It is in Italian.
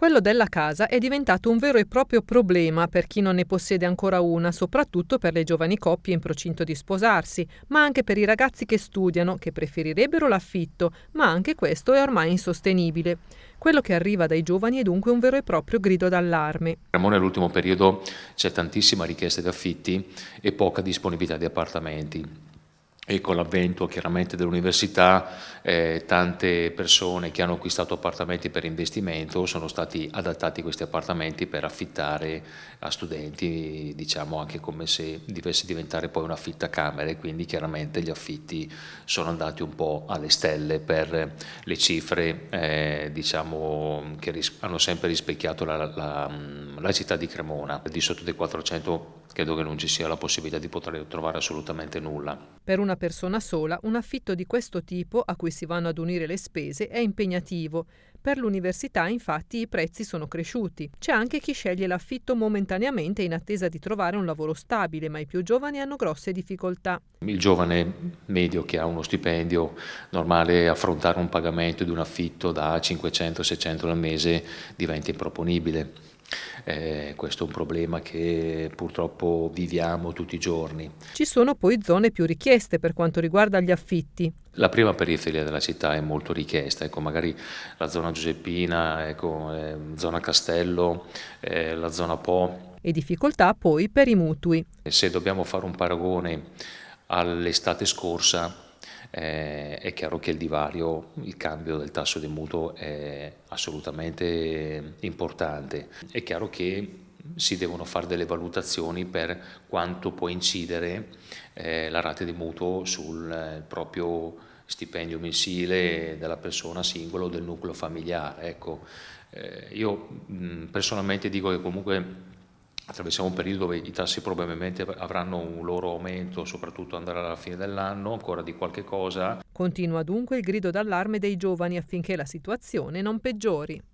Quello della casa è diventato un vero e proprio problema per chi non ne possiede ancora una, soprattutto per le giovani coppie in procinto di sposarsi, ma anche per i ragazzi che studiano, che preferirebbero l'affitto, ma anche questo è ormai insostenibile. Quello che arriva dai giovani è dunque un vero e proprio grido d'allarme. Ramone nell'ultimo periodo c'è tantissima richiesta di affitti e poca disponibilità di appartamenti e con l'avvento chiaramente dell'università eh, tante persone che hanno acquistato appartamenti per investimento sono stati adattati questi appartamenti per affittare a studenti, diciamo anche come se dovesse diventare poi un fitta camere, quindi chiaramente gli affitti sono andati un po' alle stelle per le cifre eh, diciamo, che hanno sempre rispecchiato la, la la città di Cremona, di sotto dei 400 credo che non ci sia la possibilità di poter trovare assolutamente nulla. Per una persona sola, un affitto di questo tipo, a cui si vanno ad unire le spese, è impegnativo. Per l'università infatti i prezzi sono cresciuti. C'è anche chi sceglie l'affitto momentaneamente in attesa di trovare un lavoro stabile, ma i più giovani hanno grosse difficoltà. Il giovane medio che ha uno stipendio normale affrontare un pagamento di un affitto da 500-600 al mese diventa improponibile. Eh, questo è un problema che purtroppo viviamo tutti i giorni. Ci sono poi zone più richieste per quanto riguarda gli affitti. La prima periferia della città è molto richiesta, ecco, magari la zona Giuseppina, ecco, eh, zona Castello, eh, la zona Po. E difficoltà poi per i mutui. Se dobbiamo fare un paragone all'estate scorsa, eh, è chiaro che il divario, il cambio del tasso di mutuo è assolutamente importante. È chiaro che si devono fare delle valutazioni per quanto può incidere eh, la rata di mutuo sul eh, proprio stipendio mensile della persona singola o del nucleo familiare. Ecco, eh, io mh, personalmente dico che comunque attraversiamo un periodo dove i tassi probabilmente avranno un loro aumento, soprattutto andare alla fine dell'anno, ancora di qualche cosa. Continua dunque il grido d'allarme dei giovani affinché la situazione non peggiori.